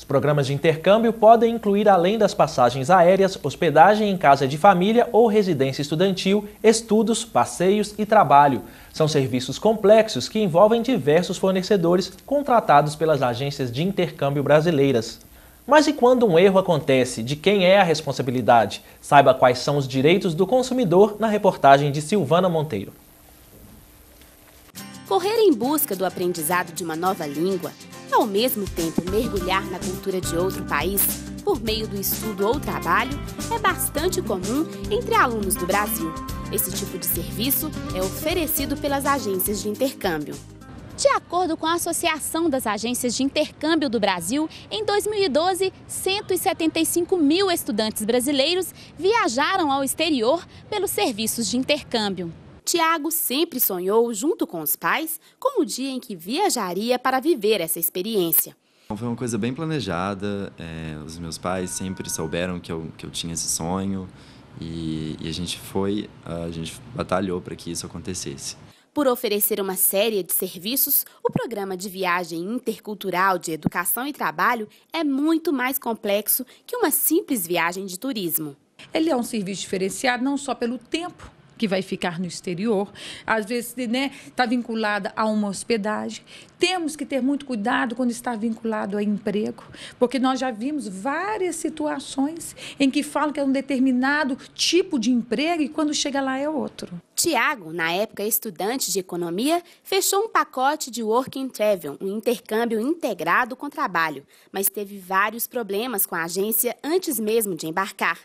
Os programas de intercâmbio podem incluir, além das passagens aéreas, hospedagem em casa de família ou residência estudantil, estudos, passeios e trabalho. São serviços complexos que envolvem diversos fornecedores contratados pelas agências de intercâmbio brasileiras. Mas e quando um erro acontece? De quem é a responsabilidade? Saiba quais são os direitos do consumidor na reportagem de Silvana Monteiro. Correr em busca do aprendizado de uma nova língua ao mesmo tempo, mergulhar na cultura de outro país por meio do estudo ou trabalho é bastante comum entre alunos do Brasil. Esse tipo de serviço é oferecido pelas agências de intercâmbio. De acordo com a Associação das Agências de Intercâmbio do Brasil, em 2012, 175 mil estudantes brasileiros viajaram ao exterior pelos serviços de intercâmbio. Tiago sempre sonhou, junto com os pais, com o dia em que viajaria para viver essa experiência. Foi uma coisa bem planejada, é, os meus pais sempre souberam que eu, que eu tinha esse sonho e, e a gente foi, a gente batalhou para que isso acontecesse. Por oferecer uma série de serviços, o programa de viagem intercultural de educação e trabalho é muito mais complexo que uma simples viagem de turismo. Ele é um serviço diferenciado não só pelo tempo, que vai ficar no exterior, às vezes né, está vinculada a uma hospedagem. Temos que ter muito cuidado quando está vinculado a emprego, porque nós já vimos várias situações em que falam que é um determinado tipo de emprego e quando chega lá é outro. Tiago, na época estudante de economia, fechou um pacote de work and travel, um intercâmbio integrado com trabalho, mas teve vários problemas com a agência antes mesmo de embarcar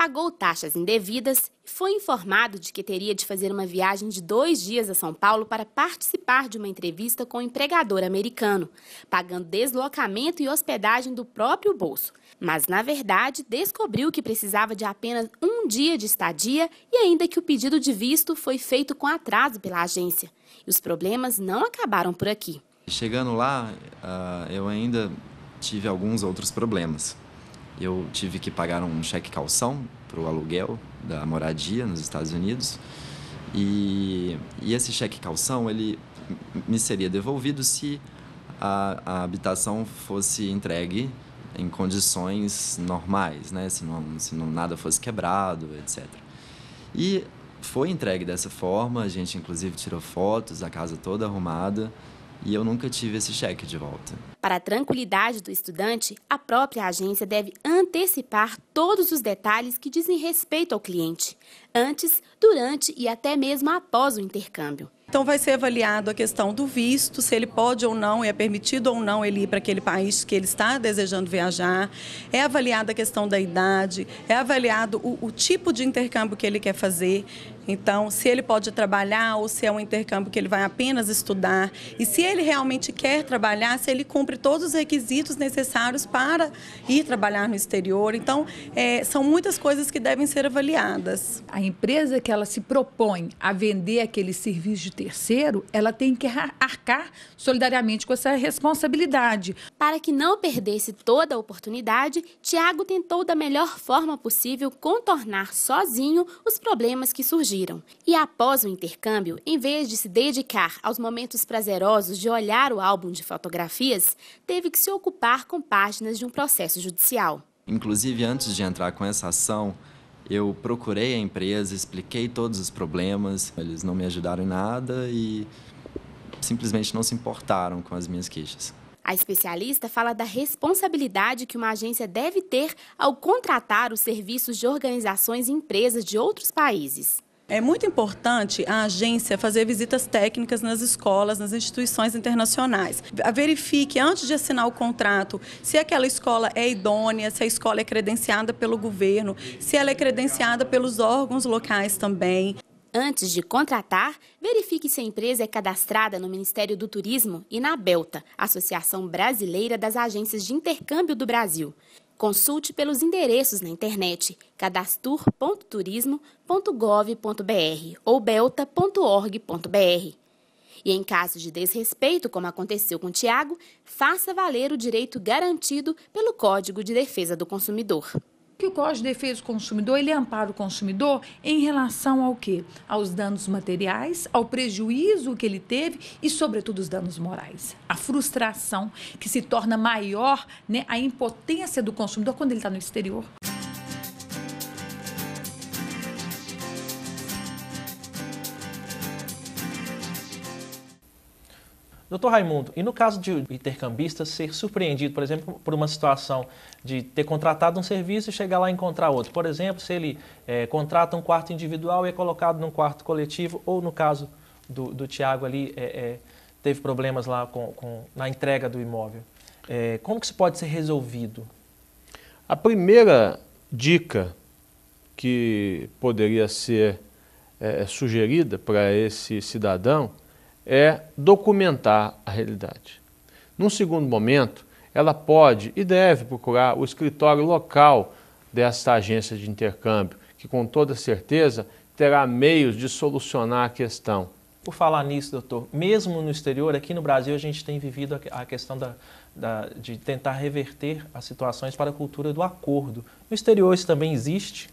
pagou taxas indevidas e foi informado de que teria de fazer uma viagem de dois dias a São Paulo para participar de uma entrevista com um empregador americano, pagando deslocamento e hospedagem do próprio bolso. Mas, na verdade, descobriu que precisava de apenas um dia de estadia e ainda que o pedido de visto foi feito com atraso pela agência. E os problemas não acabaram por aqui. Chegando lá, ah, eu ainda tive alguns outros problemas eu tive que pagar um cheque calção para o aluguel da moradia nos Estados Unidos. E, e esse cheque calção ele me seria devolvido se a, a habitação fosse entregue em condições normais, né? se, não, se não, nada fosse quebrado, etc. E foi entregue dessa forma, a gente inclusive tirou fotos, a casa toda arrumada e eu nunca tive esse cheque de volta. Para a tranquilidade do estudante, a própria agência deve antecipar todos os detalhes que dizem respeito ao cliente, antes, durante e até mesmo após o intercâmbio. Então vai ser avaliado a questão do visto, se ele pode ou não, é permitido ou não ele ir para aquele país que ele está desejando viajar, é avaliada a questão da idade, é avaliado o, o tipo de intercâmbio que ele quer fazer. Então, se ele pode trabalhar ou se é um intercâmbio que ele vai apenas estudar. E se ele realmente quer trabalhar, se ele cumpre todos os requisitos necessários para ir trabalhar no exterior. Então, é, são muitas coisas que devem ser avaliadas. A empresa que ela se propõe a vender aquele serviço de terceiro, ela tem que arcar solidariamente com essa responsabilidade. Para que não perdesse toda a oportunidade, Tiago tentou da melhor forma possível contornar sozinho os problemas que surgiram. E após o intercâmbio, em vez de se dedicar aos momentos prazerosos de olhar o álbum de fotografias, teve que se ocupar com páginas de um processo judicial. Inclusive, antes de entrar com essa ação, eu procurei a empresa, expliquei todos os problemas, eles não me ajudaram em nada e simplesmente não se importaram com as minhas queixas. A especialista fala da responsabilidade que uma agência deve ter ao contratar os serviços de organizações e empresas de outros países. É muito importante a agência fazer visitas técnicas nas escolas, nas instituições internacionais. Verifique antes de assinar o contrato se aquela escola é idônea, se a escola é credenciada pelo governo, se ela é credenciada pelos órgãos locais também. Antes de contratar, verifique se a empresa é cadastrada no Ministério do Turismo e na Belta, Associação Brasileira das Agências de Intercâmbio do Brasil. Consulte pelos endereços na internet cadastur.turismo.gov.br ou belta.org.br. E em caso de desrespeito, como aconteceu com Tiago, faça valer o direito garantido pelo Código de Defesa do Consumidor que o Código de Defesa do Consumidor ele é ampara o consumidor em relação ao quê? Aos danos materiais, ao prejuízo que ele teve e, sobretudo, os danos morais. A frustração que se torna maior, né, a impotência do consumidor quando ele está no exterior. Doutor Raimundo, e no caso de o intercambista ser surpreendido, por exemplo, por uma situação de ter contratado um serviço e chegar lá e encontrar outro? Por exemplo, se ele é, contrata um quarto individual e é colocado num quarto coletivo, ou no caso do, do Tiago ali, é, é, teve problemas lá com, com, na entrega do imóvel. como que isso pode ser resolvido? A primeira dica que poderia ser sugerida para esse cidadão é documentar a realidade. Num segundo momento, ela pode e deve procurar o escritório local desta agência de intercâmbio, que com toda certeza terá meios de solucionar a questão. Por falar nisso, doutor, mesmo no exterior, aqui no Brasil a gente tem vivido a questão da, da, de tentar reverter as situações para a cultura do acordo. No exterior isso também existe?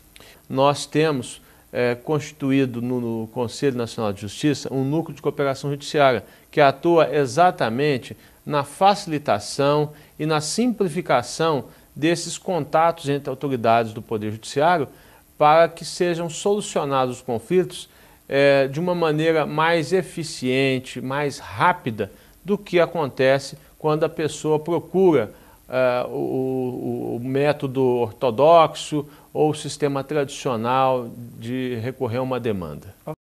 Nós temos é, constituído no, no, Conselho Nacional de Justiça um núcleo de cooperação judiciária que atua exatamente na facilitação e na simplificação desses contatos entre autoridades do Poder Judiciário para que sejam solucionados os conflitos é, de uma maneira mais eficiente, mais rápida do que acontece quando a pessoa procura é, o, o método ortodoxo ou o sistema tradicional de recorrer a uma demanda?